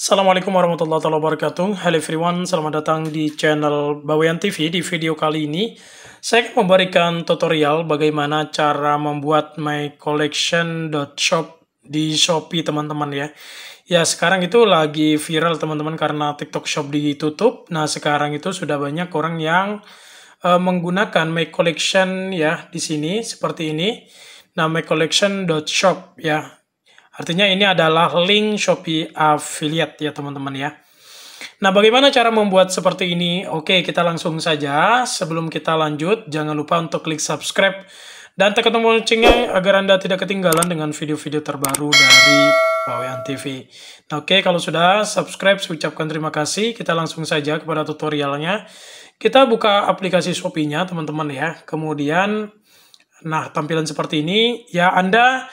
Assalamualaikum warahmatullahi wabarakatuh Hello everyone, selamat datang di channel Bawean TV Di video kali ini saya akan memberikan tutorial bagaimana cara membuat my collection.shop di Shopee teman-teman ya Ya sekarang itu lagi viral teman-teman karena TikTok Shop ditutup Nah sekarang itu sudah banyak orang yang uh, menggunakan my collection ya di sini seperti ini Nah my collection.shop ya Artinya ini adalah link Shopee affiliate ya teman-teman ya. Nah, bagaimana cara membuat seperti ini? Oke, kita langsung saja. Sebelum kita lanjut, jangan lupa untuk klik subscribe dan tekan tombol loncengnya agar Anda tidak ketinggalan dengan video-video terbaru dari Bawean TV. Nah, oke, kalau sudah subscribe, saya ucapkan terima kasih. Kita langsung saja kepada tutorialnya. Kita buka aplikasi Shopee-nya, teman-teman ya. Kemudian, nah, tampilan seperti ini. Ya, Anda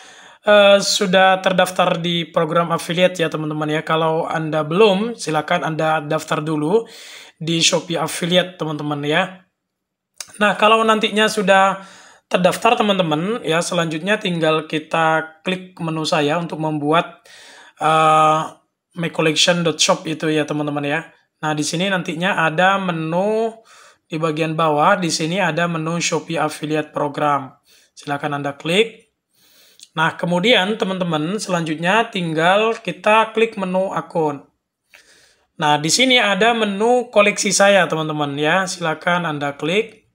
Eh, sudah terdaftar di program affiliate ya teman-teman ya. Kalau Anda belum, silakan Anda daftar dulu di Shopee affiliate teman-teman ya. Nah, kalau nantinya sudah terdaftar teman-teman ya, selanjutnya tinggal kita klik menu saya untuk membuat uh, eh, mycollection.shop itu ya teman-teman ya. Nah, di sini nantinya ada menu di bagian bawah, di sini ada menu Shopee affiliate program. Silakan Anda klik Nah, kemudian teman-teman, selanjutnya tinggal kita klik menu akun. Nah, di sini ada menu koleksi saya, teman-teman ya. Silakan Anda klik.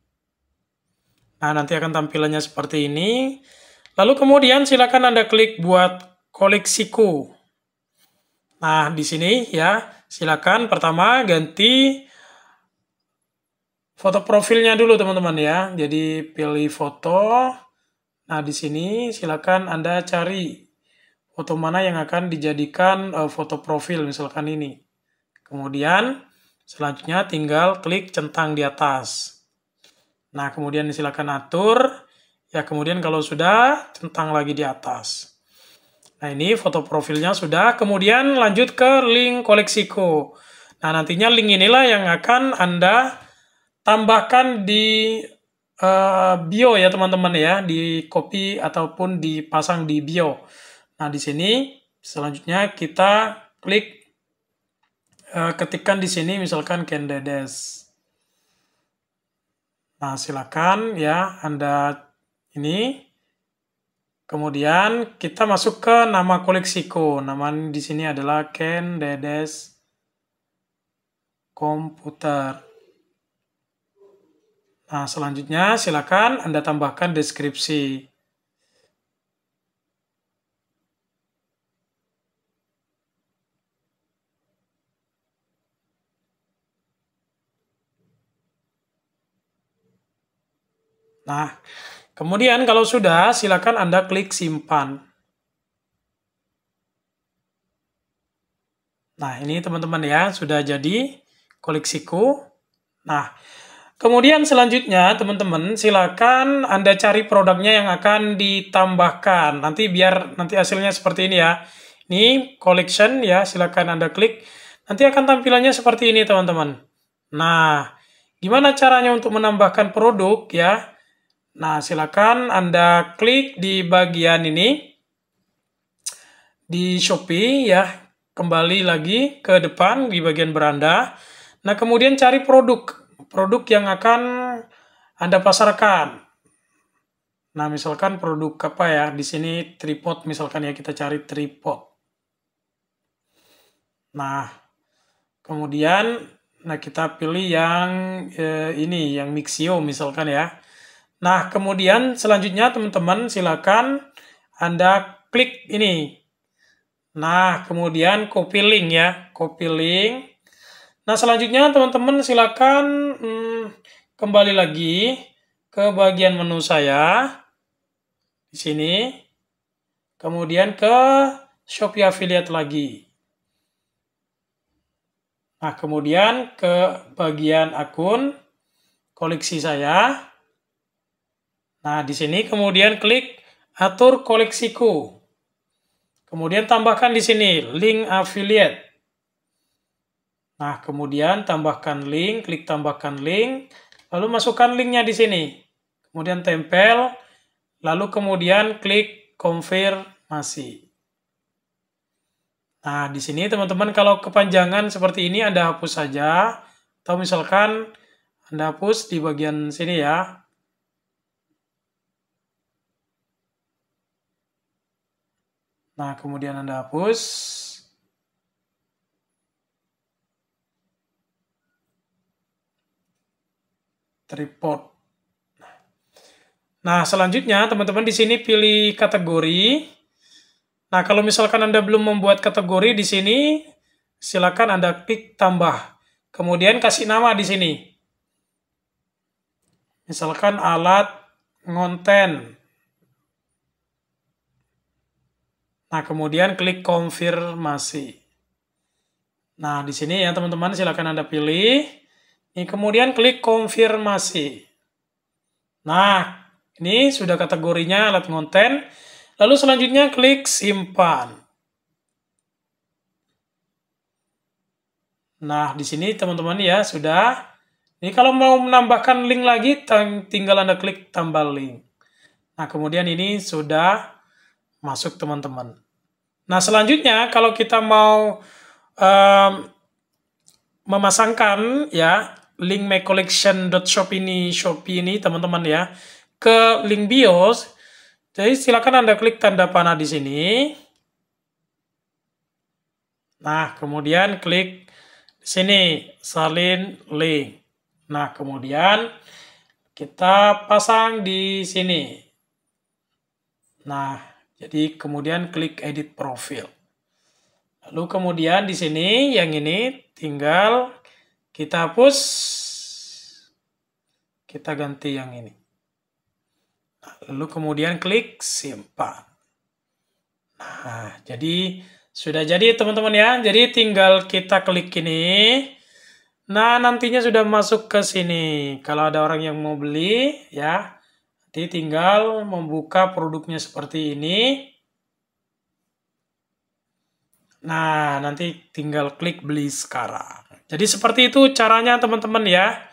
Nah, nanti akan tampilannya seperti ini. Lalu kemudian silakan Anda klik buat koleksiku. Nah, di sini ya, silakan pertama ganti foto profilnya dulu, teman-teman ya. Jadi pilih foto. Nah, di sini silakan Anda cari foto mana yang akan dijadikan uh, foto profil misalkan ini. Kemudian selanjutnya tinggal klik centang di atas. Nah, kemudian silakan atur. Ya, kemudian kalau sudah centang lagi di atas. Nah, ini foto profilnya sudah. Kemudian lanjut ke link koleksiku. Nah, nantinya link inilah yang akan Anda tambahkan di Eh, bio ya teman-teman ya, di copy ataupun dipasang di bio. Nah di sini selanjutnya kita klik uh, ketikkan di sini misalkan Candedes. Nah silakan ya Anda ini. Kemudian kita masuk ke nama koleksiku. Nama di sini adalah Ken Dedes Komputer. Nah, selanjutnya silakan Anda tambahkan deskripsi. Nah, kemudian kalau sudah, silakan Anda klik simpan. Nah, ini teman-teman ya, sudah jadi koleksiku. Nah, Kemudian selanjutnya teman-teman silakan Anda cari produknya yang akan ditambahkan. Nanti biar nanti hasilnya seperti ini ya. Ini collection ya, silakan Anda klik. Nanti akan tampilannya seperti ini teman-teman. Nah, gimana caranya untuk menambahkan produk ya? Nah, silakan Anda klik di bagian ini. Di Shopee ya, kembali lagi ke depan di bagian beranda. Nah, kemudian cari produk produk yang akan Anda pasarkan. Nah, misalkan produk apa ya? Di sini tripod misalkan ya kita cari tripod. Nah, kemudian nah kita pilih yang eh, ini yang Mixio misalkan ya. Nah, kemudian selanjutnya teman-teman silakan Anda klik ini. Nah, kemudian copy link ya, copy link. Nah, selanjutnya teman-teman silakan hmm, kembali lagi ke bagian menu saya di sini. Kemudian ke Shopee Affiliate lagi. Nah, kemudian ke bagian akun koleksi saya. Nah, di sini kemudian klik atur koleksiku. Kemudian tambahkan di sini link affiliate. Nah, kemudian tambahkan link, klik tambahkan link, lalu masukkan linknya di sini. Kemudian tempel, lalu kemudian klik konfirmasi. Nah, di sini teman-teman kalau kepanjangan seperti ini Anda hapus saja, atau misalkan Anda hapus di bagian sini ya. Nah, kemudian Anda hapus. tripod. Nah, selanjutnya teman-teman di sini pilih kategori. Nah, kalau misalkan Anda belum membuat kategori di sini, silakan Anda klik tambah. Kemudian kasih nama di sini. Misalkan alat ngonten. Nah, kemudian klik konfirmasi. Nah, di sini ya teman-teman silakan Anda pilih. Ini kemudian klik konfirmasi. Nah, ini sudah kategorinya alat konten. Lalu selanjutnya klik simpan. Nah, di sini teman-teman ya sudah. Ini kalau mau menambahkan link lagi, tinggal Anda klik tambah link. Nah, kemudian ini sudah masuk teman-teman. Nah, selanjutnya kalau kita mau um, memasangkan ya link mycollection.shop ini Shopee ini teman-teman ya ke link bios. Jadi silakan Anda klik tanda panah di sini. Nah, kemudian klik di sini salin link. Nah, kemudian kita pasang di sini. Nah, jadi kemudian klik edit profil. Lalu kemudian di sini yang ini tinggal kita hapus kita ganti yang ini. Nah, lalu kemudian klik simpan. Nah, jadi sudah jadi teman-teman ya. Jadi tinggal kita klik ini. Nah, nantinya sudah masuk ke sini. Kalau ada orang yang mau beli ya, nanti tinggal membuka produknya seperti ini. Nah, nanti tinggal klik beli sekarang. Jadi seperti itu caranya teman-teman ya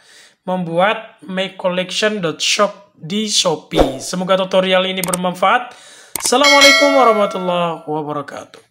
membuat Make Collection Shop di Shopee. Semoga tutorial ini bermanfaat. Assalamualaikum warahmatullahi wabarakatuh.